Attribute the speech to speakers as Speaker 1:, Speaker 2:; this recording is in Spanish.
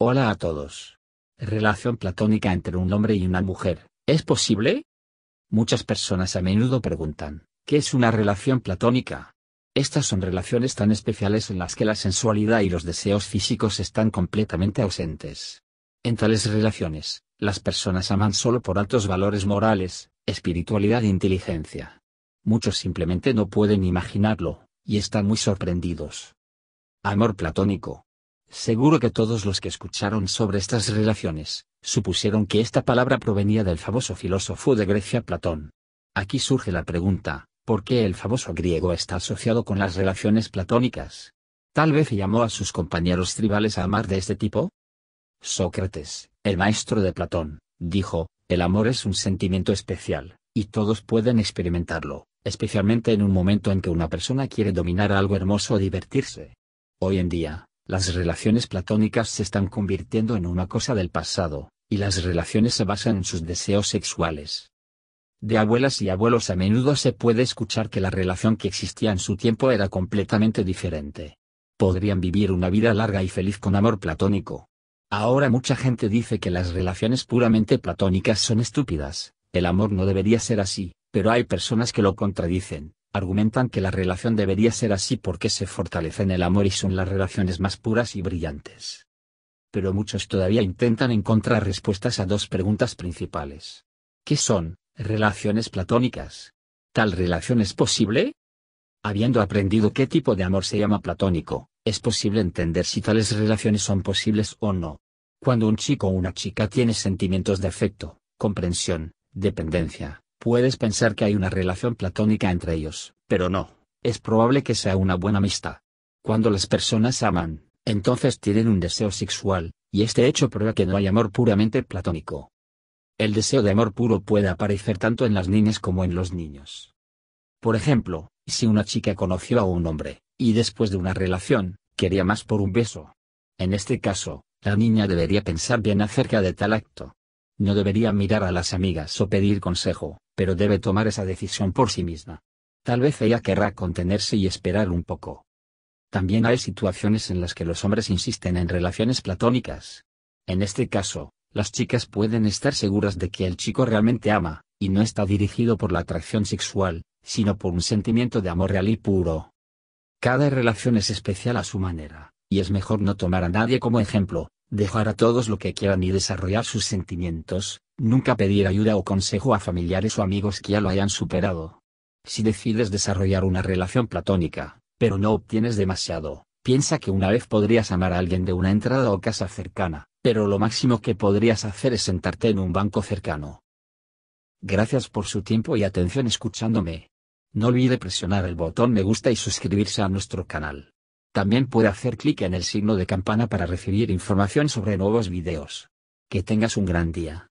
Speaker 1: Hola a todos. ¿Relación platónica entre un hombre y una mujer, es posible? Muchas personas a menudo preguntan, ¿qué es una relación platónica? Estas son relaciones tan especiales en las que la sensualidad y los deseos físicos están completamente ausentes. En tales relaciones, las personas aman solo por altos valores morales, espiritualidad e inteligencia. Muchos simplemente no pueden imaginarlo, y están muy sorprendidos. Amor platónico. Seguro que todos los que escucharon sobre estas relaciones, supusieron que esta palabra provenía del famoso filósofo de Grecia Platón. Aquí surge la pregunta, ¿por qué el famoso griego está asociado con las relaciones platónicas? Tal vez llamó a sus compañeros tribales a amar de este tipo. Sócrates, el maestro de Platón, dijo, el amor es un sentimiento especial, y todos pueden experimentarlo, especialmente en un momento en que una persona quiere dominar algo hermoso o divertirse. Hoy en día, las relaciones platónicas se están convirtiendo en una cosa del pasado, y las relaciones se basan en sus deseos sexuales. De abuelas y abuelos a menudo se puede escuchar que la relación que existía en su tiempo era completamente diferente. Podrían vivir una vida larga y feliz con amor platónico. Ahora mucha gente dice que las relaciones puramente platónicas son estúpidas, el amor no debería ser así, pero hay personas que lo contradicen, argumentan que la relación debería ser así porque se fortalecen el amor y son las relaciones más puras y brillantes. Pero muchos todavía intentan encontrar respuestas a dos preguntas principales. ¿Qué son relaciones platónicas? ¿Tal relación es posible? Habiendo aprendido qué tipo de amor se llama platónico, es posible entender si tales relaciones son posibles o no. Cuando un chico o una chica tiene sentimientos de afecto, comprensión, dependencia, Puedes pensar que hay una relación platónica entre ellos, pero no, es probable que sea una buena amistad. Cuando las personas aman, entonces tienen un deseo sexual, y este hecho prueba que no hay amor puramente platónico. El deseo de amor puro puede aparecer tanto en las niñas como en los niños. Por ejemplo, si una chica conoció a un hombre, y después de una relación, quería más por un beso. En este caso, la niña debería pensar bien acerca de tal acto. No debería mirar a las amigas o pedir consejo, pero debe tomar esa decisión por sí misma. Tal vez ella querrá contenerse y esperar un poco. También hay situaciones en las que los hombres insisten en relaciones platónicas. En este caso, las chicas pueden estar seguras de que el chico realmente ama, y no está dirigido por la atracción sexual, sino por un sentimiento de amor real y puro. Cada relación es especial a su manera, y es mejor no tomar a nadie como ejemplo, dejar a todos lo que quieran y desarrollar sus sentimientos, nunca pedir ayuda o consejo a familiares o amigos que ya lo hayan superado. Si decides desarrollar una relación platónica, pero no obtienes demasiado, piensa que una vez podrías amar a alguien de una entrada o casa cercana, pero lo máximo que podrías hacer es sentarte en un banco cercano. Gracias por su tiempo y atención escuchándome. No olvide presionar el botón me gusta y suscribirse a nuestro canal. También puede hacer clic en el signo de campana para recibir información sobre nuevos videos. Que tengas un gran día.